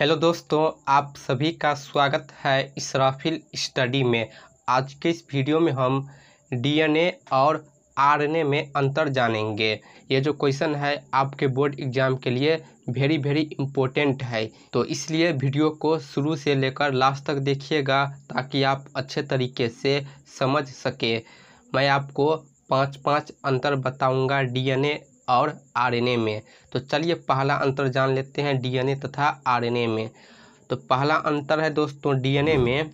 hello दोस्तों आप सभी का स्वागत है इसराफिल स्टडी में आज के इस वीडियो में हम डीएनए और आरएनए में अंतर जानेंगे ये जो क्वेश्चन है आपके बोर्ड एग्ज़ाम के लिए वेरी वेरी इम्पोर्टेंट है तो इसलिए वीडियो को शुरू से लेकर लास्ट तक देखिएगा ताकि आप अच्छे तरीके से समझ सके मैं आपको पाँच पाँच अंतर बताऊंगा डीएनए और आरएनए में तो चलिए पहला अंतर जान लेते हैं डीएनए तथा आरएनए में तो पहला अंतर है दोस्तों डीएनए में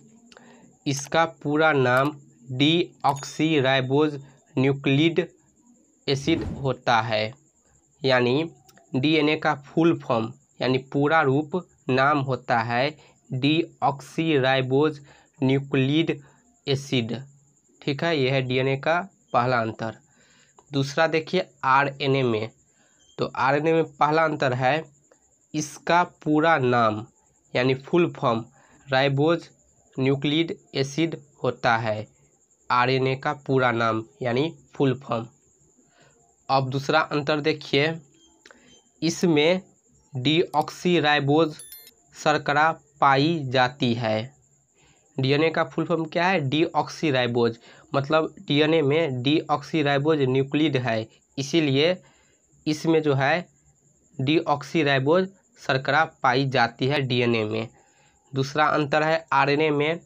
इसका पूरा नाम डी ऑक्सीराइबोज न्यूक्लिड एसिड होता है यानी डीएनए का फुल फॉर्म यानी पूरा रूप नाम होता है डी ऑक्सीराइबोज न्यूक्लिड एसिड ठीक है यह है डीएनए का पहला अंतर दूसरा देखिए आरएनए में तो आरएनए में पहला अंतर है इसका पूरा नाम यानी full form ribose nucleic acid होता है आरएनए का पूरा नाम यानी फुल फॉर्म अब दूसरा अंतर देखिए इसमें डीऑक्सीराइबोज शर्करा पाई जाती है डीएनए का फुल फॉर्म क्या है डीऑक्सीराइबोज मतलब डीएनए में डीऑक्सीराइबोज न्यूक्लिड है इसीलिए इसमें जो है डीऑक्सीराइबोज शर्करा पाई जाती है डीएनए में दूसरा अंतर है आरएनए में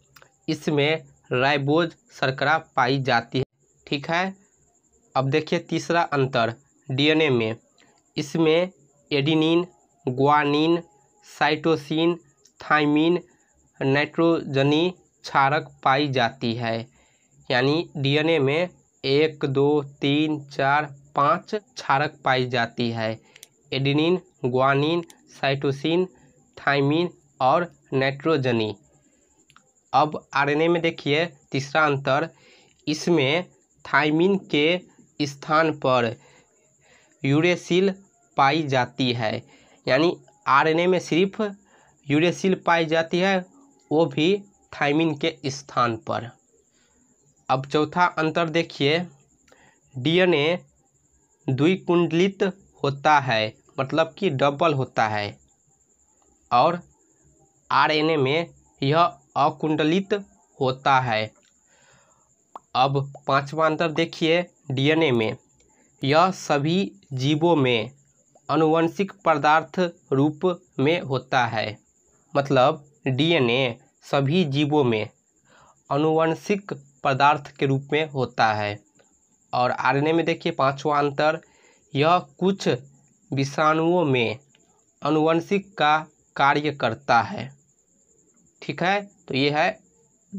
इसमें राइबोज शर्करा पाई जाती है ठीक है अब देखिए तीसरा अंतर डीएनए में इसमें एडिनिन ग्वानिन साइटोसिन थाइमिन नाइट्रोजनी क्षारक पाई जाती है यानी डीएनए में एक दो तीन चार पाँच क्षारक पाई जाती है एडिनिन ग्वानिन साइटोसिन थाइमिन और नाइट्रोजनी अब आरएनए में देखिए तीसरा अंतर इसमें थाइमिन के स्थान पर यूरेसिल पाई जाती है यानी आरएनए में सिर्फ यूरेसिल पाई जाती है वो भी थाइमिन के स्थान पर अब चौथा अंतर देखिए डीएनए द्विकुंडलित होता है मतलब कि डबल होता है और आरएनए में यह अकुंडलित होता है अब पांचवा अंतर देखिए डीएनए में यह सभी जीवों में अनुवंशिक पदार्थ रूप में होता है मतलब डीएनए सभी जीवों में अनुवंशिक पदार्थ के रूप में होता है और आरएनए में देखिए पांचवा अंतर यह कुछ विषाणुओं में अनुवंशिक का कार्य करता है ठीक है तो ये है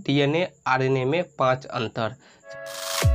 डीएनए आरएनए में पांच अंतर